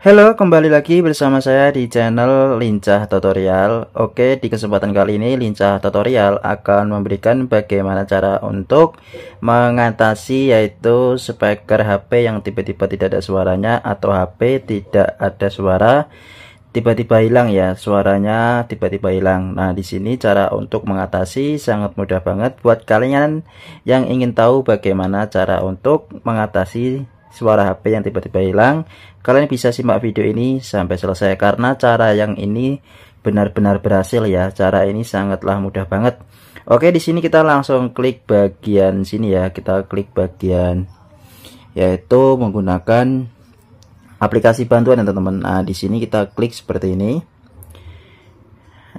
Halo, kembali lagi bersama saya di channel Lincah Tutorial. Oke, di kesempatan kali ini Lincah Tutorial akan memberikan bagaimana cara untuk mengatasi yaitu speaker HP yang tiba-tiba tidak ada suaranya atau HP tidak ada suara tiba-tiba hilang ya suaranya tiba-tiba hilang. Nah, di sini cara untuk mengatasi sangat mudah banget buat kalian yang ingin tahu bagaimana cara untuk mengatasi suara HP yang tiba-tiba hilang, kalian bisa simak video ini sampai selesai karena cara yang ini benar-benar berhasil ya. Cara ini sangatlah mudah banget. Oke, di sini kita langsung klik bagian sini ya. Kita klik bagian yaitu menggunakan aplikasi bantuan ya teman-teman. Nah, di sini kita klik seperti ini.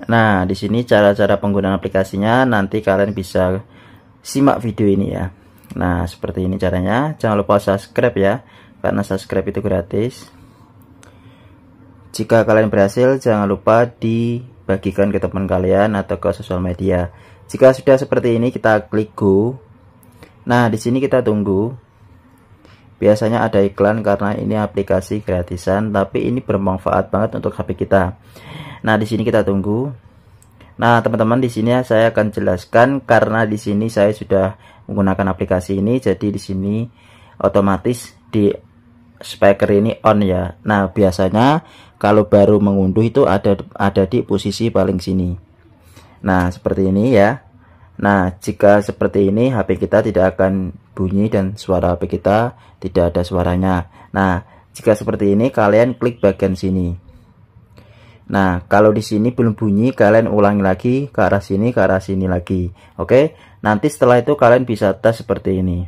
Nah, di sini cara-cara penggunaan aplikasinya nanti kalian bisa simak video ini ya. Nah, seperti ini caranya. Jangan lupa subscribe ya, karena subscribe itu gratis. Jika kalian berhasil, jangan lupa dibagikan ke teman kalian atau ke sosial media. Jika sudah seperti ini, kita klik go. Nah, di sini kita tunggu. Biasanya ada iklan karena ini aplikasi gratisan, tapi ini bermanfaat banget untuk HP kita. Nah, di sini kita tunggu. Nah, teman-teman di sini ya saya akan jelaskan karena di sini saya sudah menggunakan aplikasi ini jadi di sini otomatis di speaker ini on ya. Nah, biasanya kalau baru mengunduh itu ada ada di posisi paling sini. Nah, seperti ini ya. Nah, jika seperti ini HP kita tidak akan bunyi dan suara HP kita tidak ada suaranya. Nah, jika seperti ini kalian klik bagian sini. Nah, kalau di sini belum bunyi, kalian ulangi lagi ke arah sini, ke arah sini lagi. Oke, nanti setelah itu kalian bisa tes seperti ini.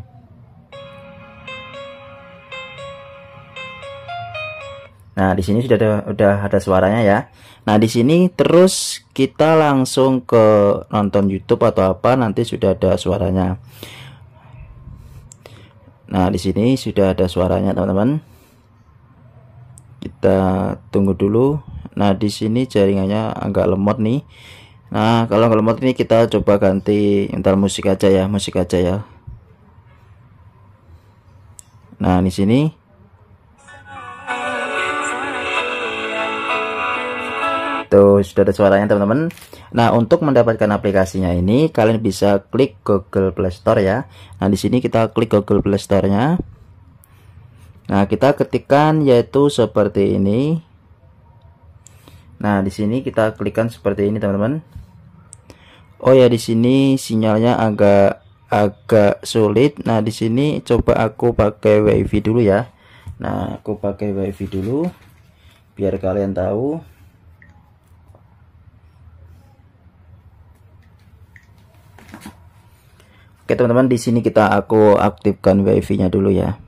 Nah, di sini sudah ada, sudah ada suaranya ya. Nah, di sini terus kita langsung ke nonton YouTube atau apa, nanti sudah ada suaranya. Nah, di sini sudah ada suaranya, teman-teman. Kita tunggu dulu nah di sini jaringannya agak lemot nih nah kalau agak lemot ini kita coba ganti entar musik aja ya musik aja ya nah di sini Tuh, sudah ada suaranya teman-teman. Nah, untuk mendapatkan aplikasinya ini, kalian bisa klik Google Play Store ya. Nah, di sini kita klik Google Play Store-nya. Nah, kita ketikkan yaitu seperti ini. Nah, di sini kita klikkan seperti ini, teman-teman. Oh ya, di sini sinyalnya agak agak sulit. Nah, di sini coba aku pakai WiFi dulu ya. Nah, aku pakai WiFi dulu biar kalian tahu. Oke, teman-teman, di sini kita aku aktifkan WiFi-nya dulu ya.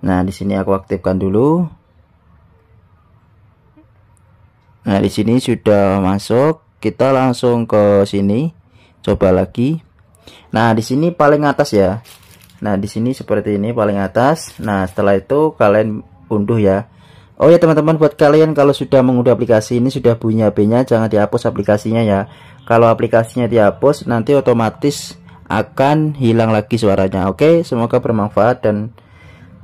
Nah, di sini aku aktifkan dulu. Nah, di sini sudah masuk. Kita langsung ke sini. Coba lagi. Nah, di sini paling atas ya. Nah, di sini seperti ini paling atas. Nah, setelah itu kalian unduh ya. Oh ya teman-teman buat kalian kalau sudah mengunduh aplikasi ini sudah bunyi HP-nya jangan dihapus aplikasinya ya. Kalau aplikasinya dihapus nanti otomatis akan hilang lagi suaranya. Oke, semoga bermanfaat dan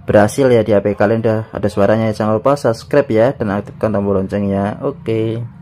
berhasil ya di HP kalian udah ada suaranya jangan lupa subscribe ya dan aktifkan tombol loncengnya oke okay.